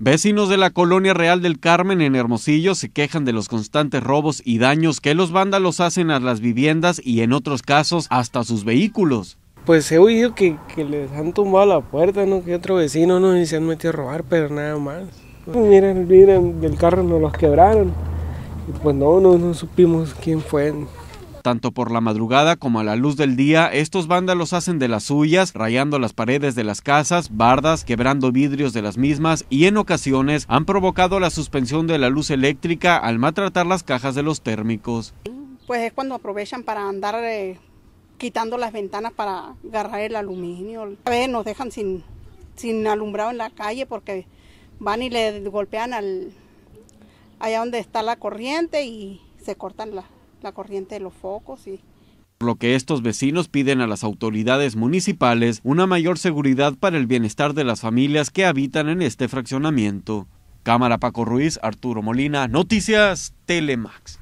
Vecinos de la colonia Real del Carmen en Hermosillo se quejan de los constantes robos y daños que los vándalos hacen a las viviendas y en otros casos hasta sus vehículos. Pues he oído que, les han tumbado la puerta, ¿no? Que otro vecino, ¿no? Y se han metido a robar, pero nada más. miren, miren, del carro nos los quebraron. Y pues no, no supimos quién fue. Tanto por la madrugada como a la luz del día, estos vándalos hacen de las suyas, rayando las paredes de las casas, bardas, quebrando vidrios de las mismas y en ocasiones han provocado la suspensión de la luz eléctrica al maltratar las cajas de los térmicos. Pues es cuando aprovechan para andar eh, quitando las ventanas para agarrar el aluminio. A veces nos dejan sin, sin alumbrado en la calle porque van y le golpean al allá donde está la corriente y se cortan la la corriente de los focos y por lo que estos vecinos piden a las autoridades municipales una mayor seguridad para el bienestar de las familias que habitan en este fraccionamiento. Cámara Paco Ruiz, Arturo Molina, Noticias Telemax.